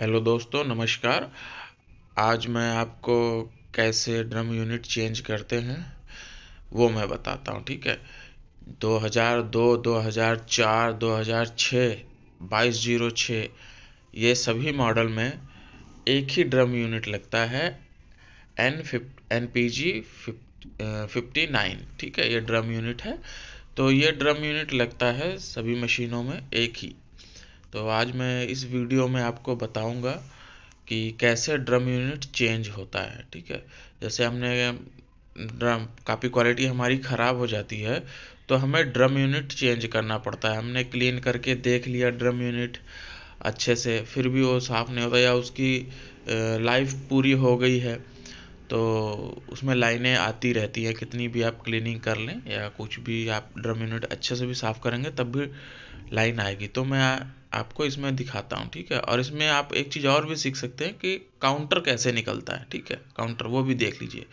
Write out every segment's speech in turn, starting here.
hello दोस्तों नमस्कार आज मैं आपको कैसे ड्रम यूनिट चेंज करते हैं वो मैं बताता हूँ ठीक है 2002 2004 2006 2206 ये सभी मॉडल में एक ही ड्रम यूनिट लगता है N fifty N P G fifty nine ठीक है ये ड्रम यूनिट है तो ये ड्रम यूनिट लगता है सभी मशीनों में एक ही तो आज मैं इस वीडियो में आपको बताऊंगा कि कैसे ड्रम यूनिट चेंज होता है ठीक है जैसे हमने ड्रम काफ़ी क्वालिटी हमारी ख़राब हो जाती है तो हमें ड्रम यूनिट चेंज करना पड़ता है हमने क्लीन करके देख लिया ड्रम यूनिट अच्छे से फिर भी वो साफ़ नहीं होता या उसकी लाइफ पूरी हो गई है तो उसमें लाइनें आती रहती है कितनी भी आप क्लीनिंग कर लें या कुछ भी आप ड्रम यूनिट अच्छे से भी साफ़ करेंगे तब भी लाइन आएगी तो मैं आपको इसमें दिखाता हूँ ठीक है और इसमें आप एक चीज़ और भी सीख सकते हैं कि काउंटर कैसे निकलता है ठीक है काउंटर वो भी देख लीजिए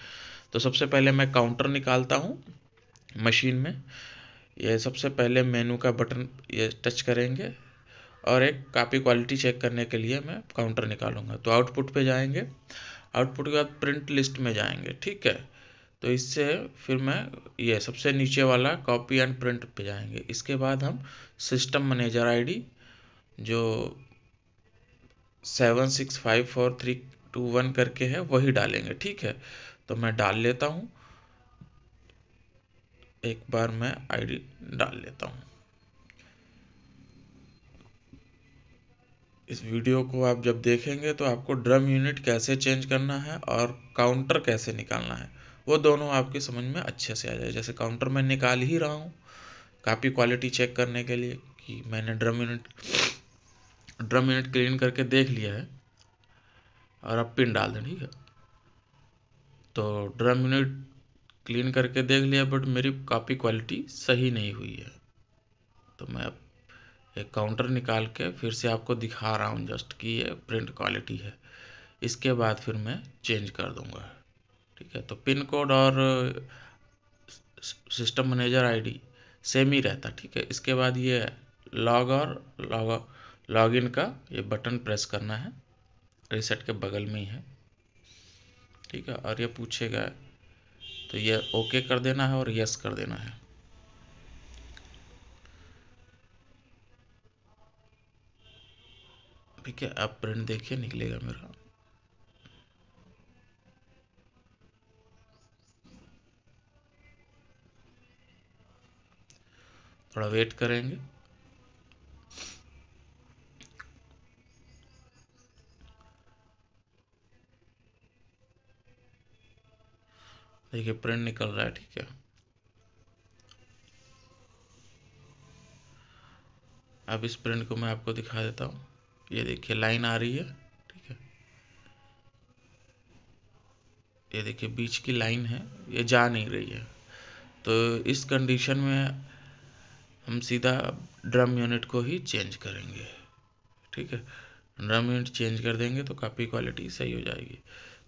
तो सबसे पहले मैं काउंटर निकालता हूँ मशीन में ये सबसे पहले मेनू का बटन ये टच करेंगे और एक कापी क्वालिटी चेक करने के लिए मैं काउंटर निकालूंगा तो आउटपुट पे जाएंगे आउटपुट के बाद प्रिंट लिस्ट में जाएंगे ठीक है तो इससे फिर मैं ये सबसे नीचे वाला कॉपी एंड प्रिंट पे जाएंगे इसके बाद हम सिस्टम मैनेजर आईडी जो seven six five four three two one करके है वही डालेंगे ठीक है तो मैं डाल लेता हूँ एक बार मैं आईडी डाल लेता हूँ इस वीडियो को आप जब देखेंगे तो आपको ड्रम यूनिट कैसे चेंज करना है और काउंटर कैसे निकालना है वो दोनों आपके समझ में अच्छे से आ जाए जैसे काउंटर मैं निकाल ही रहा हूँ कापी क्वालिटी चेक करने के लिए कि मैंने drum unit drum unit clean करके देख लिया है और अब पिन डाल दें ठीक है तो ड्रम यूनिट क्लीन करके देख लिया बट मेरी कापी क्वालिटी सही नहीं हुई है तो मैं अब एक काउंटर निकाल के फिर से आपको दिखा रहा हूँ जस्ट कि ये प्रिंट क्वालिटी है इसके बाद फिर मैं चेंज कर दूँगा ठीक है तो पिन कोड और सिस्टम मैनेजर आईडी सेम ही रहता ठीक है इसके बाद ये लॉग और लॉग लॉग इन का ये बटन प्रेस करना है रिसेट के बगल में ही है ठीक है और ये पूछेगा तो ये ओके कर देना है और यस कर देना है ठीक है आप प्रिंट देखिए निकलेगा मेरा थोड़ा वेट करेंगे देखिए प्रिंट निकल रहा है ठीक है अब इस प्रिंट को मैं आपको दिखा देता हूँ ये देखिए लाइन आ रही है ठीक है ये देखिए बीच की लाइन है ये जा नहीं रही है तो इस कंडीशन में हम सीधा ड्रम यूनिट को ही चेंज करेंगे ठीक है ड्रम यूनिट चेंज कर देंगे तो काफ़ी क्वालिटी सही हो जाएगी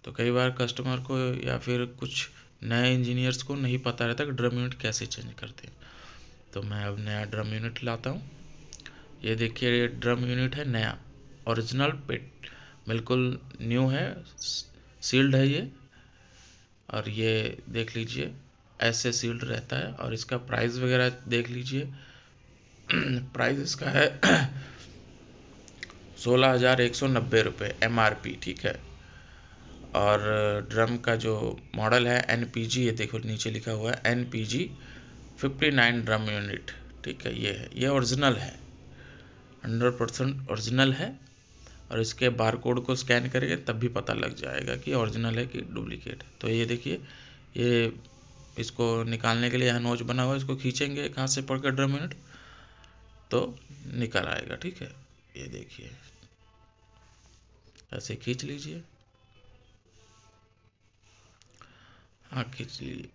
तो कई बार कस्टमर को या फिर कुछ नए इंजीनियर्स को नहीं पता रहता कि ड्रम यूनिट कैसे चेंज करते हैं तो मैं अब नया ड्रम यूनिट लाता हूँ ये देखिए ड्रम यूनिट है नया ओरिजिनल पेट बिल्कुल न्यू है सील्ड है ये और ये देख लीजिए ऐसे सील्ड रहता है और इसका प्राइस वगैरह देख लीजिए प्राइस इसका है सोलह हज़ार एक सौ नब्बे रुपये एम आर पी ठीक है और ड्रम का जो मॉडल है एन पी जी ये देखो नीचे लिखा हुआ है N P G fifty nine drum unit ठीक है ये है ये ओरिजिनल है हंड्रेड परसेंट ओरिजिनल है और इसके बार कोड को स्कैन करेंगे तब भी पता लग जाएगा कि ओरिजिनल है कि डुप्लीकेट है तो ये देखिए ये इसको निकालने के लिए यहाँ नोच बना हुआ है इसको खींचेंगे कहाँ से पढ़ के ड्रम मिनट तो निकल आएगा ठीक है ये देखिए ऐसे खींच लीजिए हाँ खींच लीजिए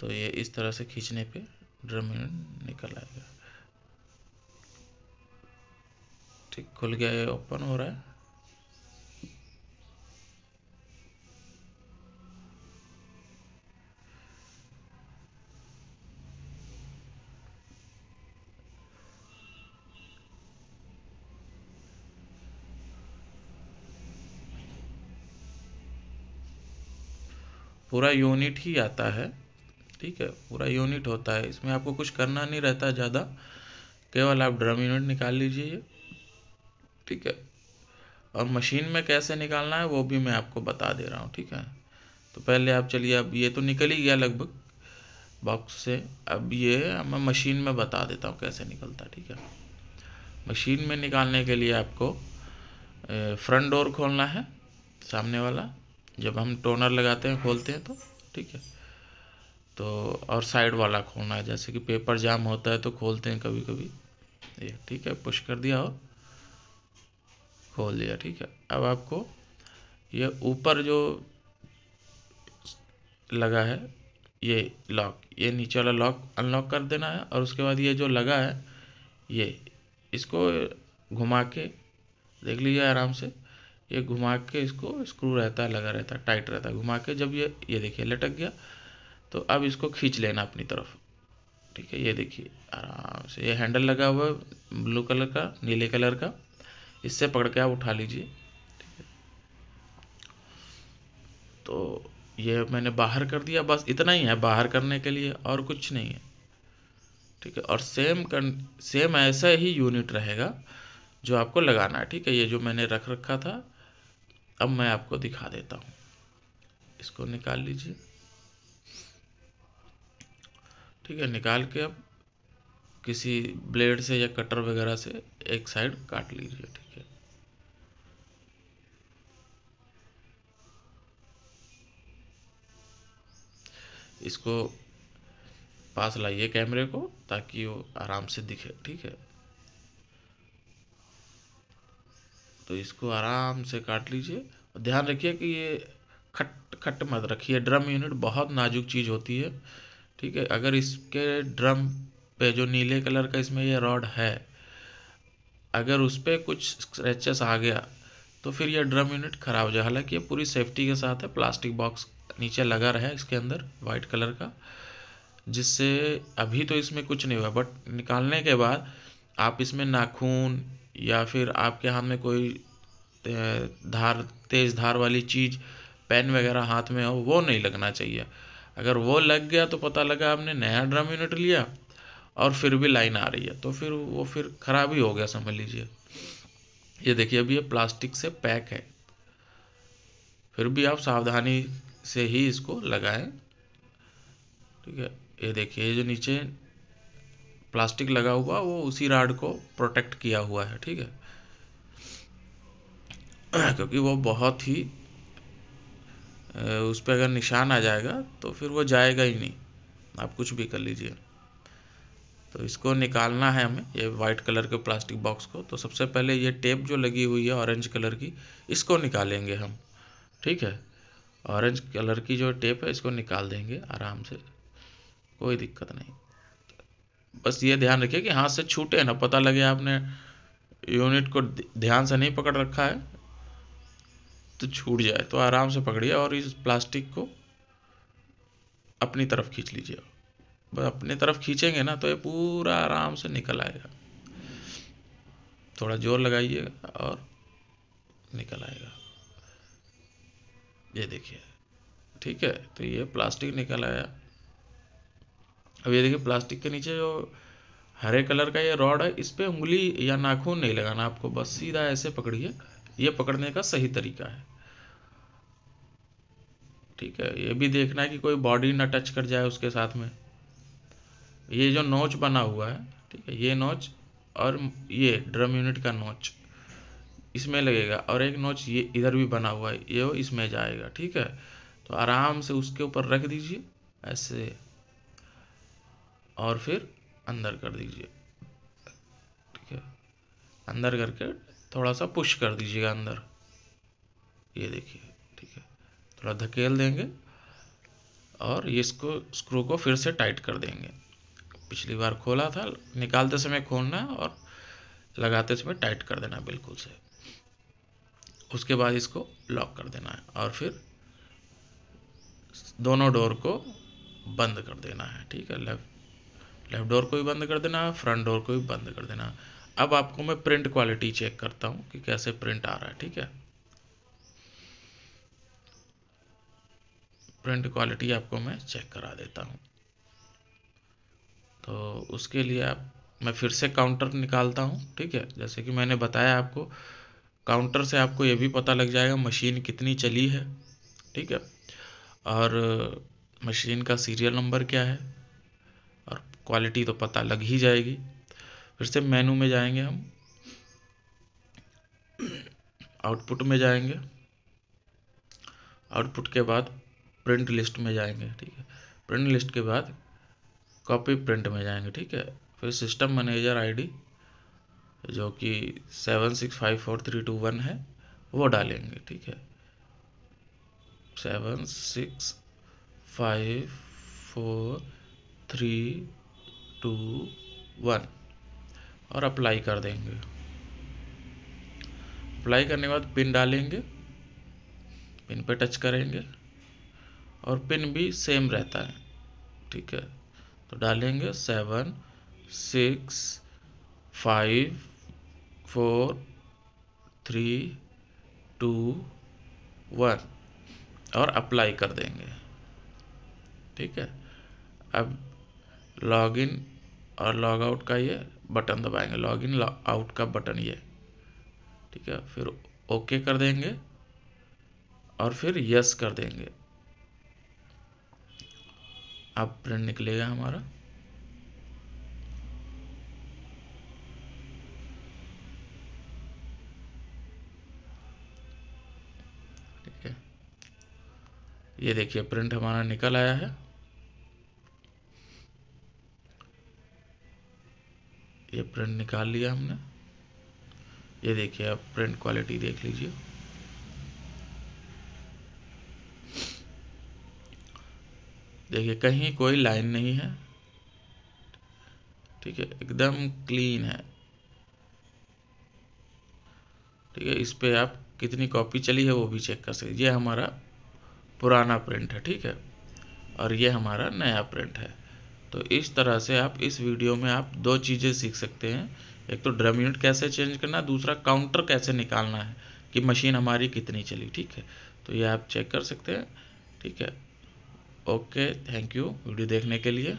तो ये इस तरह से खींचने पे ड्रम निकल आएगा ठीक खुल गया ये ओपन हो रहा है पूरा यूनिट ही आता है ठीक है पूरा यूनिट होता है इसमें आपको कुछ करना नहीं रहता ज़्यादा केवल आप ड्रम यूनिट निकाल लीजिए ठीक है और मशीन में कैसे निकालना है वो भी मैं आपको बता दे रहा हूँ ठीक है तो पहले आप चलिए अब ये तो निकल ही गया लगभग बॉक्स से अब ये मैं मशीन में बता देता हूँ कैसे निकलता ठीक है मशीन में निकालने के लिए आपको फ्रंट डोर खोलना है सामने वाला जब हम टोनर लगाते हैं खोलते हैं तो ठीक है तो और साइड वाला खोलना है जैसे कि पेपर जाम होता है तो खोलते हैं कभी कभी ये ठीक है पुश कर दिया और खोल दिया ठीक है अब आपको ये ऊपर जो लगा है ये लॉक ये नीचे वाला लॉक अनलॉक कर देना है और उसके बाद ये जो लगा है ये इसको घुमा के देख लीजिए आराम से ये घुमा के इसको स्क्रू रहता है लगा रहता है टाइट रहता है घुमा के जब ये ये देखिए लटक गया तो अब इसको खींच लेना अपनी तरफ ठीक है ये देखिए आराम से ये हैंडल लगा हुआ है ब्लू कलर का नीले कलर का इससे पकड़ के आप उठा लीजिए ठीक है तो ये मैंने बाहर कर दिया बस इतना ही है बाहर करने के लिए और कुछ नहीं है ठीक है और सेम कर सेम ऐसा ही यूनिट रहेगा जो आपको लगाना है ठीक है ये जो मैंने रख रखा था अब मैं आपको दिखा देता हूँ इसको निकाल लीजिए ठीक है निकाल के अब किसी ब्लेड से या कटर वगैरह से एक साइड काट लीजिए ठीक इसको पास लाइए कैमरे को ताकि वो आराम से दिखे ठीक है तो इसको आराम से काट लीजिए और ध्यान रखिए कि ये खट खट मत रखिए ड्रम यूनिट बहुत नाजुक चीज़ होती है ठीक है अगर इसके ड्रम पे जो नीले कलर का इसमें ये रॉड है अगर उस पर कुछ स्क्रैचेस आ गया तो फिर यह ड्रम यूनिट खराब हो जाए हालांकि ये पूरी सेफ्टी के साथ है प्लास्टिक बॉक्स नीचे लगा रहा है इसके अंदर वाइट कलर का जिससे अभी तो इसमें कुछ नहीं हुआ बट निकालने के बाद आप इसमें नाखून या फिर आपके हाथ में कोई धार तेज़ धार वाली चीज़ पेन वगैरह हाथ में हो वो नहीं लगना चाहिए अगर वो लग गया तो पता लगा आपने नया ड्रम यूनिट लिया और फिर भी लाइन आ रही है तो फिर वो फिर ख़राब ही हो गया समझ लीजिए ये देखिए अभी ये प्लास्टिक से पैक है फिर भी आप सावधानी से ही इसको लगाएं ठीक है ये देखिए जो नीचे प्लास्टिक लगा हुआ वो उसी राड को प्रोटेक्ट किया हुआ है ठीक है क्योंकि वो बहुत ही उस पर अगर निशान आ जाएगा तो फिर वो जाएगा ही नहीं आप कुछ भी कर लीजिए तो इसको निकालना है हमें ये वाइट कलर के प्लास्टिक बॉक्स को तो सबसे पहले ये टेप जो लगी हुई है ऑरेंज कलर की इसको निकालेंगे हम ठीक है ऑरेंज कलर की जो टेप है इसको निकाल देंगे आराम से कोई दिक्कत नहीं बस ये ध्यान रखिए कि हाथ से छूटे ना पता लगे आपने यूनिट को ध्यान से नहीं पकड़ रखा है तो छूट जाए तो आराम से पकड़िए और इस प्लास्टिक को अपनी तरफ खींच लीजिए बस अपनी तरफ खींचेंगे ना तो ये पूरा आराम से निकल आएगा थोड़ा जोर लगाइएगा और निकल आएगा ये देखिए ठीक है तो ये प्लास्टिक निकल आया अब ये देखिए प्लास्टिक के नीचे जो हरे कलर का ये रॉड है इस पर उंगली या नाखून नहीं लगाना आपको बस सीधा ऐसे पकड़िए ये पकड़ने का सही तरीका है ठीक है ये भी देखना है कि कोई बॉडी ना टच कर जाए उसके साथ में ये जो नोच बना हुआ है ठीक है ये नोच और ये ड्रम यूनिट का नोच इसमें लगेगा और एक नोच ये इधर भी बना हुआ है ये इसमें जाएगा ठीक है तो आराम से उसके ऊपर रख दीजिए ऐसे और फिर अंदर कर दीजिए ठीक है अंदर करके थोड़ा सा पुश कर दीजिएगा अंदर ये देखिए ठीक है थोड़ा धकेल देंगे और ये इसको स्क्रू को फिर से टाइट कर देंगे पिछली बार खोला था निकालते समय खोलना और लगाते समय टाइट कर देना बिल्कुल से उसके बाद इसको लॉक कर देना है और फिर दोनों डोर को बंद कर देना है ठीक है लेफ्ट लेफ्ट डोर को भी बंद कर देना है फ्रंट डोर को भी बंद कर देना है अब आपको मैं प्रिंट क्वालिटी चेक करता हूँ कि कैसे प्रिंट आ रहा है ठीक है प्रिंट क्वालिटी आपको मैं चेक करा देता हूँ तो उसके लिए आप मैं फिर से काउंटर निकालता हूँ ठीक है जैसे कि मैंने बताया आपको काउंटर से आपको ये भी पता लग जाएगा मशीन कितनी चली है ठीक है और मशीन का सीरियल नंबर क्या है और क्वालिटी तो पता लग ही जाएगी फिर से मेनू में जाएंगे हम आउटपुट में जाएंगे आउटपुट के बाद प्रिंट लिस्ट में जाएंगे ठीक है प्रिंट लिस्ट के बाद कॉपी प्रिंट में जाएंगे ठीक है फिर सिस्टम मैनेजर आईडी जो कि seven six five four three two one है वो डालेंगे ठीक है seven six five four three two one और अप्लाई कर देंगे अप्लाई करने के बाद पिन डालेंगे पिन पे टच करेंगे और पिन भी सेम रहता है ठीक है तो डालेंगे seven six five four three two one और अप्लाई कर देंगे ठीक है अब लॉगिन और लॉग आउट का ये बटन दबाएंगे लॉगिन लॉग आउट का बटन ये ठीक है फिर ओके कर देंगे और फिर यस कर देंगे अब प्रिंट निकलेगा हमारा ये देखिए प्रिंट हमारा निकल आया है ये प्रिंट निकाल लिया हमने ये देखिए आप प्रिंट क्वालिटी देख लीजिए देखिए कहीं कोई लाइन नहीं है ठीक है एकदम क्लीन है ठीक है इस पे आप कितनी कॉपी चली है वो भी चेक कर सकते ये हमारा पुराना प्रिंट है ठीक है और ये हमारा नया प्रिंट है तो इस तरह से आप इस वीडियो में आप दो चीज़ें सीख सकते हैं एक तो ड्रम यूनिट कैसे चेंज करना दूसरा काउंटर कैसे निकालना है कि मशीन हमारी कितनी चली ठीक है तो ये आप चेक कर सकते हैं ठीक है ओके थैंक यू वीडियो देखने के लिए